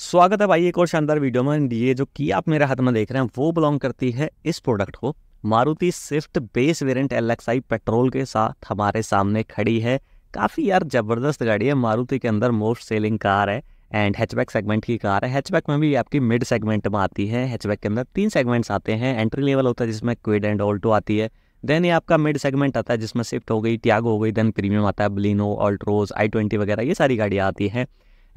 स्वागत है भाई एक और शानदार वीडियो में ये जो की आप मेरे हाथ में देख रहे हैं वो बिलोंग करती है इस प्रोडक्ट को Maruti Swift base variant L petrol के साथ हमारे सामने खड़ी है काफ़ी यार ज़बरदस्त गाड़ी है मारुति के अंदर मोस्ट सेलिंग कार है एंड हैचबैक सेगमेंट की कार है हैचबैक में भी आपकी मिड सेगमेंट में आती है हैचबैक के अंदर तीन सेगमेंट्स आते हैं एंट्री लेवल होता है जिसमें क्विड एंड ऑल्टो आती है देन ये आपका मिड सेगमेंट आता है जिसमें स्विफ्ट हो गई त्याग हो गई देन प्रीमियम आता है ब्लिनो ऑल्ट्रोज आई ट्वेंटी वगैरह ये सारी गाड़ियाँ आती हैं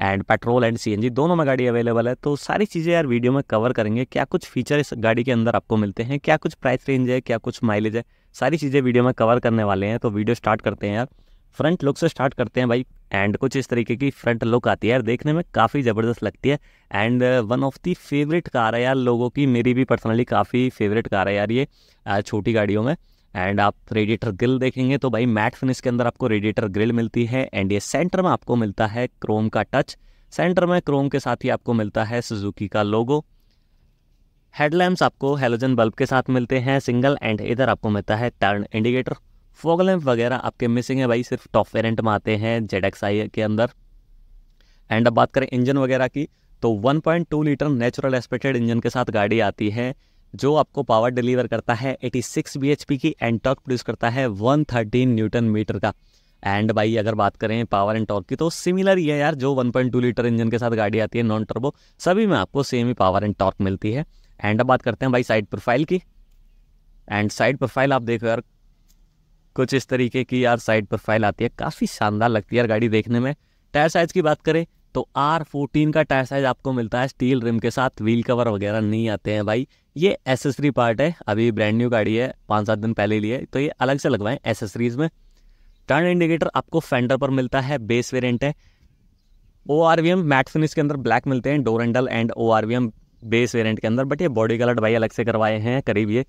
एंड पेट्रोल एंड सी दोनों में गाड़ी अवेलेबल है तो सारी चीज़ें यार वीडियो में कवर करेंगे क्या कुछ फीचर इस गाड़ी के अंदर आपको मिलते हैं क्या कुछ प्राइस रेंज है क्या कुछ माइलेज है सारी चीज़ें वीडियो में कवर करने वाले हैं तो वीडियो स्टार्ट करते हैं यार फ्रंट लुक से स्टार्ट करते हैं भाई एंड कुछ इस तरीके की फ्रंट लुक आती है यार देखने में काफ़ी ज़बरदस्त लगती है and one of the favourite car है यार लोगों की मेरी भी पर्सनली काफ़ी फेवरेट कार है यार ये छोटी गाड़ियों में एंड आप रेडिएटर ग्रिल देखेंगे तो भाई मैट फिनिश के अंदर आपको रेडिएटर ग्रिल मिलती है एंड ये सेंटर में आपको मिलता है क्रोम का टच सेंटर में क्रोम के साथ ही आपको मिलता है सुजुकी का लोगो हेडलैम्प्स आपको हेलोजन बल्ब के साथ मिलते हैं सिंगल एंड इधर आपको मिलता है टर्न इंडिकेटर फोग लैम्प वगैरह आपके मिसिंग है भाई सिर्फ टॉप वेरेंट में आते हैं जेड के अंदर एंड अब बात करें इंजन वगैरह की तो 1.2 लीटर नेचुरल एस्पेक्टेड इंजन के साथ गाड़ी आती है जो आपको पावर डिलीवर करता है 86 पी की एंड टॉर्क प्रोड्यूस करता है 113 न्यूटन मीटर का एंड भाई अगर बात करें पावर एंड टॉर्क की तो सिमिलर ही है यार जो 1.2 लीटर इंजन के साथ गाड़ी आती है नॉन टर्बो सभी में आपको सेम ही पावर एंड टॉर्क मिलती है एंड अब बात करते हैं भाई साइड प्रोफाइल की एंड साइड प्रोफाइल आप देखो यार कुछ इस तरीके की यार साइड प्रोफाइल आती है काफ़ी शानदार लगती है यार गाड़ी देखने में टायर साइज़ की बात करें तो आर फोर्टीन का टायर साइज आपको मिलता है स्टील रिम के साथ व्हील कवर वगैरह नहीं आते हैं भाई ये एसेसरी पार्ट है अभी ब्रांड न्यू गाड़ी है पाँच सात दिन पहले लिए तो ये अलग से लगवाएं एसेसरीज में टर्न इंडिकेटर आपको फेंडर पर मिलता है बेस वेरियंट है O R V M matte finish के अंदर ब्लैक मिलते हैं door handle and O R V M base variant के अंदर बट ये बॉडी कलर भाई अलग से करवाए हैं करीब ये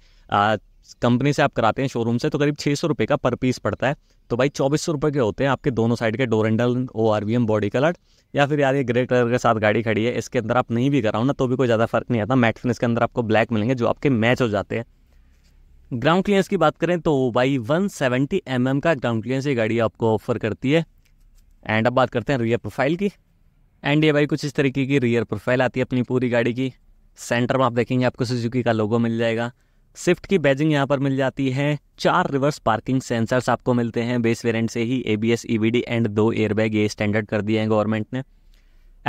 कंपनी से आप कराते हैं शोरूम से तो करीब छः सौ रुपये का पर पीस पड़ता है तो भाई चौबीस सौ रुपये के होते हैं आपके दोनों साइड के door handle O R V M body colour या फिर यार ये ग्रे कलर के साथ गाड़ी खड़ी है इसके अंदर आप नहीं भी कराओ ना तो भी कोई ज़्यादा फर्क नहीं आता मैट फिनिश के अंदर आपको ब्लैक मिलेंगे जो आपके मैच हो जाते हैं ग्राउंड क्लियरेंस की बात करें तो भाई 170 सेवेंटी mm का ग्राउंड क्लियरेंस ये गाड़ी आपको ऑफर करती है एंड अब बात करते हैं रियर प्रोफाइल की एंड ये भाई कुछ इस तरीके की रियर प्रोफाइल आती है अपनी पूरी गाड़ी की सेंटर में आप देखेंगे आपको सुजुकी का लोगो मिल जाएगा स्विफ्ट की बैजिंग यहाँ पर मिल जाती है चार रिवर्स पार्किंग सेंसर्स आपको मिलते हैं बेस वेरिएंट से ही A B S E B D and दो एयरबैग ये स्टैंडर्ड कर दिए हैं गवर्नमेंट ने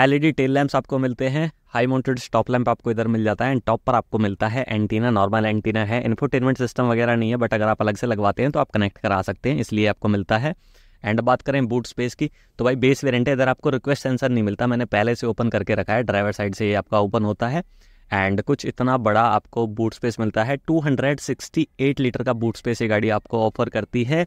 एलईडी टेल लैंप्स आपको मिलते हैं हाई माउंटेड स्टॉप लैंप आपको इधर मिल जाता है एंड टॉप पर आपको मिलता है एंटीना नॉर्मल एंटीना है इन्फोटेनमेंट सिस्टम वगैरह नहीं है बट अगर आप अलग से लगवाते हैं तो आप कनेक्ट करा सकते हैं इसलिए आपको मिलता है एंड बात करें बूट स्पेस की तो भाई बेस वेरेंट है इधर आपको रिक्वेस्ट सेंसर नहीं मिलता मैंने पहले से ओपन करके रखा है ड्राइवर साइड से ये आपका ओपन होता है एंड कुछ इतना बड़ा आपको बूट स्पेस मिलता है 268 लीटर का बूट स्पेस ये गाड़ी आपको ऑफर करती है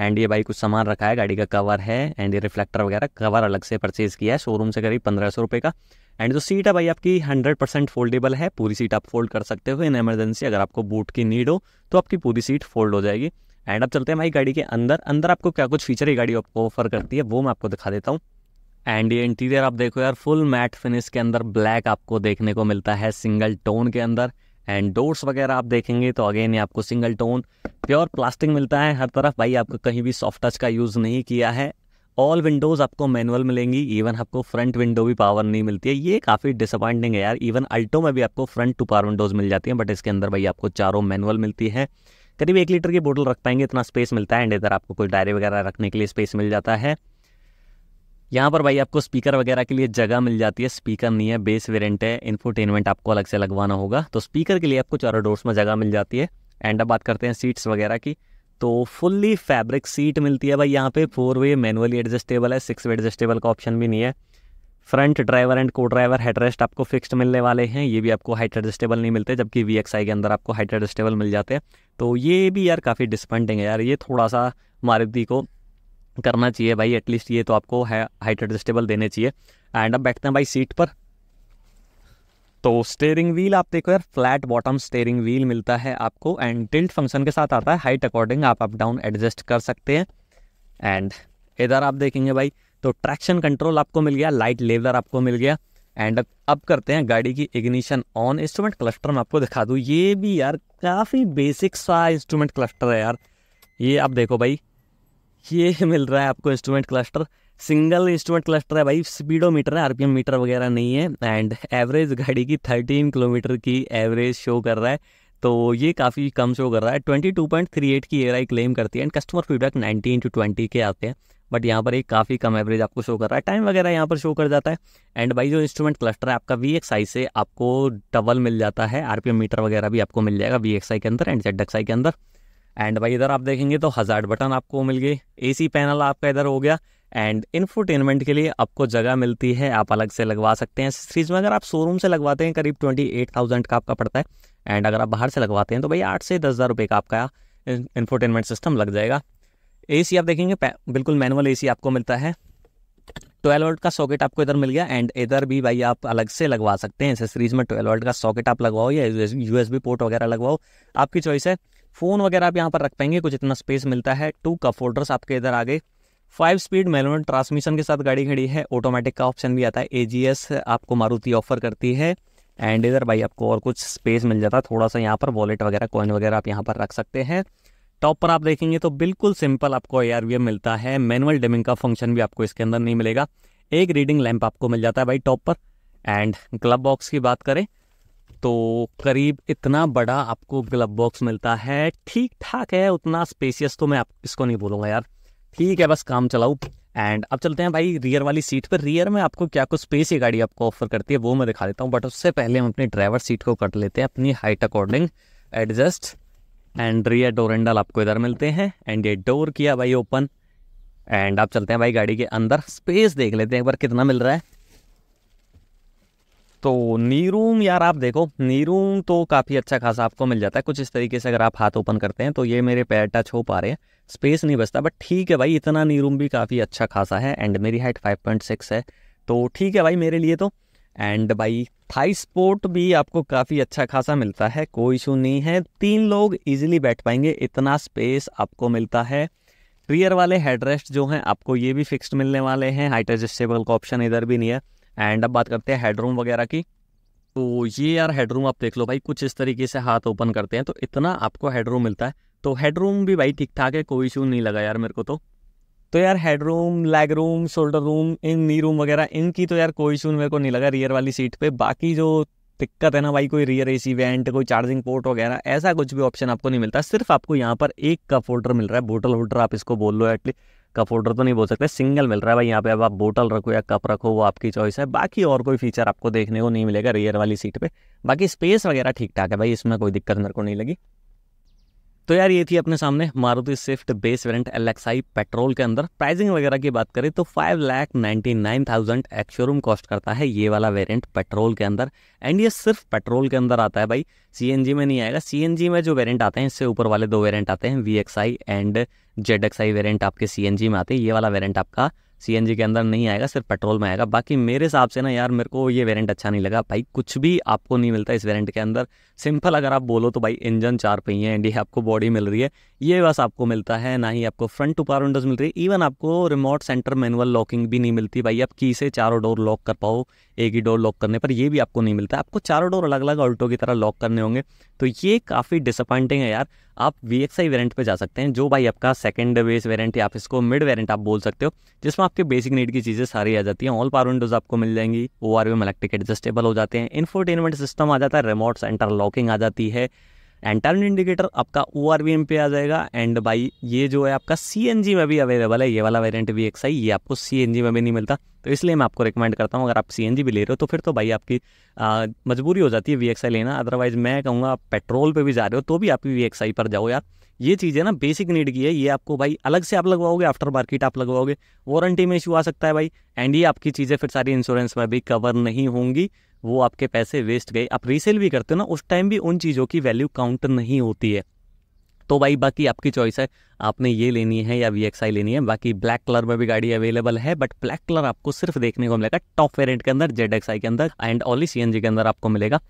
एंड ये भाई कुछ सामान रखा है गाड़ी का कवर है एंड ये रिफ्लेक्टर वगैरह कवर अलग से परचेज़ किया है शोरूम से करीब पंद्रह सौ रुपये का एंड जो सीट है भाई आपकी हंड्रेड परसेंट फोल्डेबल है पूरी सीट आप फोल्ड कर सकते हो इन एमरजेंसी अगर आपको बूट की नीड हो तो आपकी पूरी सीट फोल्ड हो जाएगी एंड अब चलते हैं भाई गाड़ी के अंदर अंदर आपको क्या कुछ फीचर ये गाड़ी आपको ऑफर करती है वो मैं आपको दिखा देता हूँ एंड ये इंटीरियर आप देखो यार फुल मैट फिनिश के अंदर ब्लैक आपको देखने को मिलता है सिंगल टोन के अंदर एंड डोर्स वगैरह आप देखेंगे तो अगेन ये आपको सिंगल टोन प्योर प्लास्टिक मिलता है हर तरफ भाई आपको कहीं भी सॉफ्ट टच का यूज़ नहीं किया है ऑल विंडोज़ आपको मैनुअल मिलेंगी इवन आपको फ्रंट विंडो भी पावर नहीं मिलती है ये काफ़ी डिसअपॉइंटिंग है यार इवन अल्टो में भी आपको फ्रंट टू पावर विंडोज़ मिल जाती हैं बट इसके अंदर भाई आपको चारों मैनुअल मिलती है करीब एक लीटर की बोतल रख पाएंगे इतना स्पेस मिलता है एंड इधर आपको कोई डायरी वगैरह रखने के लिए स्पेस मिल जाता है यहाँ पर भाई आपको स्पीकर वगैरह के लिए जगह मिल जाती है स्पीकर नहीं है बेस वेरेंट है इन्फोटेनमेंट आपको अलग से लगवाना होगा तो स्पीकर के लिए आपको चारों डोर्स में जगह मिल जाती है एंड अब बात करते हैं सीट्स वगैरह की तो फुल्ली फैब्रिक सीट मिलती है भाई यहाँ पे फोर वे मैनुअली एडजस्टेबल है सिक्स वे एडजस्टेबल का ऑप्शन भी नहीं है front driver and co driver headrest आपको फिक्स्ड मिलने वाले हैं ये भी आपको हाइट एडजस्टेबल नहीं मिलते जबकि वी के अंदर आपको हाइट एडजस्टेबल मिल जाते हैं तो ये भी यार काफ़ी डिसपॉइंटिंग है यार ये थोड़ा सा मारुति को करना चाहिए भाई एटलीस्ट ये तो आपको है हाइट एडजस्टेबल देने चाहिए एंड अब बैठते हैं भाई सीट पर तो स्टेयरिंग व्हील आप देखो यार फ्लैट बॉटम स्टेयरिंग व्हील मिलता है आपको एंड टिल्ट फंक्शन के साथ आता है हाइट अकॉर्डिंग आप अप डाउन एडजस्ट कर सकते हैं एंड इधर आप देखेंगे भाई तो ट्रैक्शन कंट्रोल आपको मिल गया लाइट लेवलर आपको मिल गया एंड अब करते हैं गाड़ी की इग्निशन ऑन इंस्ट्रूमेंट क्लस्टर मैं आपको दिखा दूँ ये भी यार काफ़ी बेसिक सा इंस्ट्रूमेंट क्लस्टर है यार ये आप देखो भाई ये मिल रहा है आपको instrument cluster single instrument cluster है भाई स्पीडोमीटर है आरपीएम मीटर वगैरह नहीं है एंड एवरेज गाड़ी की थर्टीन किलोमीटर की एवरेज शो कर रहा है तो ये काफ़ी कम शो कर रहा है twenty two point three eight की एआई क्लेम करती है and customer feedback nineteen to twenty के आते हैं बट यहाँ पर एक काफ़ी कम एवरेज आपको शो कर रहा है टाइम वगैरह यहाँ पर शो कर जाता है एंड भाई जो इंस्ट्रूमेंट क्लस्टर है आपका वी एक्स आई से आपको डबल मिल जाता है एम मीटर वगैरह भी आपको मिल जाएगा वी एक्स आई के अंदर एंड जेड एक्स आई के अंदर एंड भाई इधर आप देखेंगे तो हज़ार बटन आपको मिल गए एसी पैनल आपका इधर हो गया एंड इन्फोटेनमेंट के लिए आपको जगह मिलती है आप अलग से लगवा सकते हैं सीरीज में अगर आप शोरूम से लगवाते हैं करीब ट्वेंटी एट थाउजेंड का आपका पड़ता है एंड अगर आप बाहर से लगवाते हैं तो भाई आठ से दस हज़ार रुपये का आपका इन्फोटेनमेंट सिस्टम लग जाएगा ए आप देखेंगे बिल्कुल मैनुअल ए आपको मिलता है ट्वेल्व वोल्ट का सॉकेट आपको इधर मिल गया एंड इधर भी भाई आप अलग से लगवा सकते हैं एसेसरीज में ट्वेल्व वोल्ट का सॉकेट आप लगवाओ या यूएसबी पोर्ट वगैरह लगवाओ आपकी चॉइस है फ़ोन वगैरह आप यहाँ पर रख पाएंगे कुछ इतना स्पेस मिलता है टू कप होल्डर्स आपके इधर आ गए फाइव स्पीड मेलोन ट्रांसमिशन के साथ गाड़ी खड़ी है ऑटोमेटिक का ऑप्शन भी आता है ए आपको मारुति ऑफर करती है एंड इधर भाई आपको और कुछ स्पेस मिल जाता है थोड़ा सा यहाँ पर वॉलेट वगैरह कॉइन वगैरह आप यहाँ पर रख सकते हैं टॉप पर आप देखेंगे तो बिल्कुल सिंपल आपको ए मिलता है मैनुअल डिमिंग का फंक्शन भी आपको इसके अंदर नहीं मिलेगा एक रीडिंग लैंप आपको मिल जाता है भाई टॉप पर एंड क्लब बॉक्स की बात करें तो करीब इतना बड़ा आपको ग्लब बॉक्स मिलता है ठीक ठाक है उतना स्पेसियस तो मैं आप इसको नहीं बोलूँगा यार ठीक है बस काम चलाऊ एंड अब चलते हैं भाई रियर वाली सीट पर रियर में आपको क्या कुछ स्पेस ये गाड़ी आपको ऑफर करती है वो मैं दिखा देता हूँ बट उससे पहले हम अपनी ड्राइवर सीट को कट लेते हैं अपनी height according adjust and rear door handle आपको इधर मिलते हैं एंड ये डोर किया भाई ओपन एंड आप चलते हैं भाई गाड़ी के अंदर स्पेस देख लेते हैं एक बार कितना मिल रहा है तो नीरूम यार आप देखो नीरूम तो काफ़ी अच्छा खासा आपको मिल जाता है कुछ इस तरीके से अगर आप हाथ ओपन करते हैं तो ये मेरे पैर टच हो पा रहे हैं स्पेस नहीं बचता बट ठीक है भाई इतना नीरूम भी काफ़ी अच्छा खासा है एंड मेरी हाइट 5.6 है तो ठीक है भाई मेरे लिए तो एंड भाई थाई स्पोर्ट भी आपको काफ़ी अच्छा खासा मिलता है कोई इशू नहीं है तीन लोग ईजिली बैठ पाएंगे इतना स्पेस आपको मिलता है रियर वाले हेडरेस्ट जो हैं आपको ये भी फिक्स्ड मिलने वाले हैं हाइट एडजस्टेबल का ऑप्शन इधर भी नहीं है एंड अब बात करते हैं हेडरूम वगैरह की तो ये यार हेडरूम आप देख लो भाई कुछ इस तरीके से हाथ ओपन करते हैं तो इतना आपको हेडरूम मिलता है तो हेडरूम भी भाई ठीक ठाक है कोई इशू नहीं लगा यार मेरे को तो तो यार headroom leg room shoulder room in knee room वगैरह इनकी तो यार कोई इशू मेरे को नहीं लगा रियर वाली सीट पे बाकी जो दिक्कत है ना भाई कोई रियर एसी वेंट कोई चार्जिंग पोर्ट वगैरह ऐसा कुछ भी ऑप्शन आपको नहीं मिलता सिर्फ आपको यहाँ पर एक का फोल्डर मिल रहा है बोटल होल्डर आप इसको बोल लो एटलीस्ट कप होल्डर तो नहीं बोल सकते सिंगल मिल रहा है भाई यहाँ पे अब आप बोटल रखो या कप रखो वो आपकी चॉइस है बाकी और कोई फीचर आपको देखने को नहीं मिलेगा रियर वाली सीट पे बाकी स्पेस वगैरह ठीक ठाक है भाई इसमें कोई दिक्कत मेरे को नहीं लगी तो यार ये थी अपने सामने Maruti Swift base variant L petrol के अंदर प्राइसिंग वगैरह की बात करें तो five lakh ninety nine thousand ex showroom cost करता है ये वाला वेरिएंट पेट्रोल के अंदर एंड ये सिर्फ पेट्रोल के अंदर आता है भाई सीएनजी में नहीं आएगा सीएनजी में जो वेरिएंट आते हैं इससे ऊपर वाले दो वेरिएंट आते हैं V and Z X I variant आपके सी में आते हैं ये वाला वेरियंट आपका सी के अंदर नहीं आएगा सिर्फ पेट्रोल में आएगा बाकी मेरे हिसाब से ना यार मेरे को ये वेरियंट अच्छा नहीं लगा भाई कुछ भी आपको नहीं मिलता इस वेरियंट के अंदर सिंपल अगर आप बोलो तो भाई इंजन चार पहिए डी आपको बॉडी मिल रही है ये बस आपको मिलता है ना ही आपको फ्रंट टू पावर विंडोज़ मिल रही है इवन आपको रिमोट सेंटर मैनुअल लॉकिंग भी नहीं मिलती भाई आप की से चारों डोर लॉक कर पाओ एक ही डोर लॉक करने पर ये भी आपको नहीं मिलता आपको चारों डोर अलग अलग ऑल्टो की तरह लॉक करने होंगे तो ये काफ़ी डिसअपॉइंटिंग है यार आप वी एक्स आई वेरेंट पर जा सकते हैं जो भाई आपका सेकंड बेस वेरेंट या आप इसको मिड वेरेंट आप बोल सकते हो जिसमें आपके बेसिक नीड की चीज़ें सारी आ जाती हैं ऑल पावर विंडोज़ आपको मिल जाएंगी ओ आर वी एडजस्टेबल हो जाते हैं इन्फोटेनमेंट सिस्टम आ जाता है रिमोट सेंटर लॉकिंग आ जाती है एंड टर्न इंडिकेटर आपका ओ आर वी एम पे आ जाएगा एंड भाई ये जो है आपका सी एन जी में भी अवेलेबल है ये वाला वेरियंट भी एक्स आई ये आपको सी एन जी में भी नहीं मिलता तो इसलिए मैं आपको रिकमेंड करता हूँ अगर आप सी एन जी भी ले रहे हो तो फिर तो भाई आपकी मजबूरी हो जाती है वी आई लेना अदरवाइज़ मैं कहूँगा आप पेट्रोल पर भी जा रहे हो तो भी आप वी एक्स आई पर जाओ यार ये चीज़ें ना बेसिक नीड की है ये आपको भाई अलग से आप लगवाओगे आफ्टर मार्केट आप लगवाओगे वारंटी में इशू आ सकता है भाई एंड ये आपकी चीज़ें फिर सारी इंश्योरेंस में भी कवर नहीं होंगी वो आपके पैसे वेस्ट गए आप रीसेल भी करते हो ना उस टाइम भी उन चीज़ों की वैल्यू काउंट नहीं होती है तो भाई बाकी आपकी चॉइस है आपने ये लेनी है या वी लेनी है बाकी ब्लैक कलर में भी गाड़ी अवेलेबल है बट ब्लैक कलर आपको सिर्फ देखने को मिलेगा टॉप वेरियंट के अंदर जेड के अंदर एंड ऑली सी के अंदर आपको मिलेगा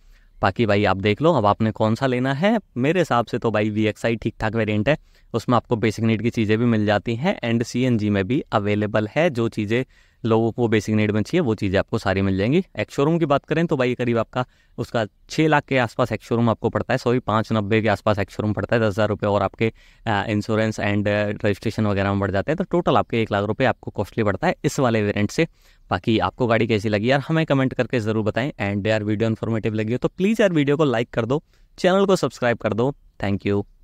बाकी भाई आप देख लो अब आपने कौन सा लेना है मेरे हिसाब से तो भाई वी एक्स आई ठीक ठाक वेरियंट है उसमें आपको बेसिक नीड की चीज़ें भी मिल जाती हैं एंड सी एन जी में भी अवेलेबल है जो चीज़ें लोगों को बेसिक नीड में चाहिए वो चीज़ें आपको सारी मिल जाएंगी एक्स शोरूम की बात करें तो भाई करीब आपका उसका छः लाख के आसपास एक्स शोरूम आपको पड़ता है सॉरी पाँच नब्बे के आसपास एक्स शोरूम पड़ता है दस हज़ार रुपये और आपके इंश्योरेंस एंड रजिस्ट्रेशन वगैरह में बढ़ जाते हैं तो टोटल आपके एक लाख रुपये आपको कॉस्टली पड़ता है इस वाले वेरियंट से बाकी आपको गाड़ी कैसी लगी यार हमें कमेंट करके ज़रूर बताएं एंड यार वीडियो इन्फॉर्मेटिव लगी हो तो प्लीज़ यार वीडियो को लाइक कर दो चैनल को सब्सक्राइब कर दो थैंक यू